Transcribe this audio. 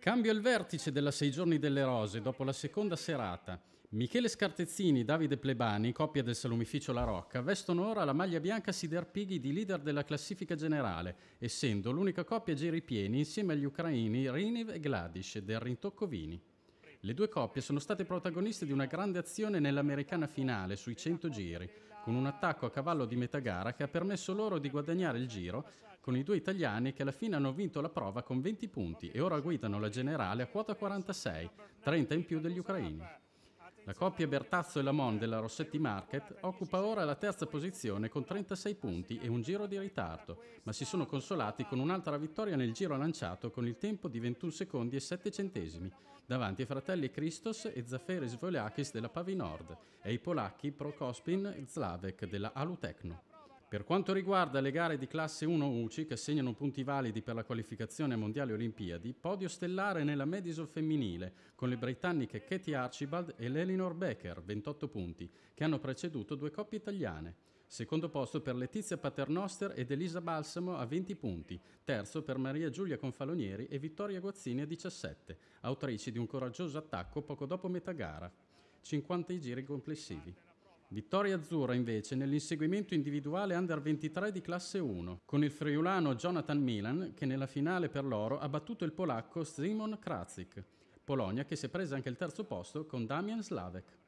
Cambio il vertice della Sei giorni delle rose dopo la seconda serata. Michele Scartezzini, Davide Plebani, coppia del salumificio La Rocca, vestono ora la maglia bianca Siderpighi di leader della classifica generale, essendo l'unica coppia a giri pieni insieme agli ucraini Riniv e Gladish del Rintocco Vini. Le due coppie sono state protagoniste di una grande azione nell'americana finale sui 100 giri, con un attacco a cavallo di metà gara che ha permesso loro di guadagnare il giro, con i due italiani che alla fine hanno vinto la prova con 20 punti e ora guidano la generale a quota 46, 30 in più degli ucraini. La coppia Bertazzo e Lamon della Rossetti Market occupa ora la terza posizione con 36 punti e un giro di ritardo, ma si sono consolati con un'altra vittoria nel giro lanciato con il tempo di 21 secondi e 7 centesimi, davanti ai fratelli Christos e Zaferis Voliakis della Pavi Nord e ai polacchi Prokospin e Zlavek della Alutecno. Per quanto riguarda le gare di classe 1 UCI che segnano punti validi per la qualificazione mondiale Olimpiadi, podio stellare nella Madison femminile con le britanniche Katie Archibald e l'Elinor Becker, 28 punti, che hanno preceduto due coppie italiane. Secondo posto per Letizia Paternoster ed Elisa Balsamo a 20 punti, terzo per Maria Giulia Confalonieri e Vittoria Guazzini a 17, autrici di un coraggioso attacco poco dopo metà gara. 50 i giri complessivi. Vittoria azzurra invece nell'inseguimento individuale under 23 di classe 1, con il friulano Jonathan Milan che nella finale per l'oro ha battuto il polacco Simon Krazik. Polonia che si è presa anche il terzo posto con Damian Slavek.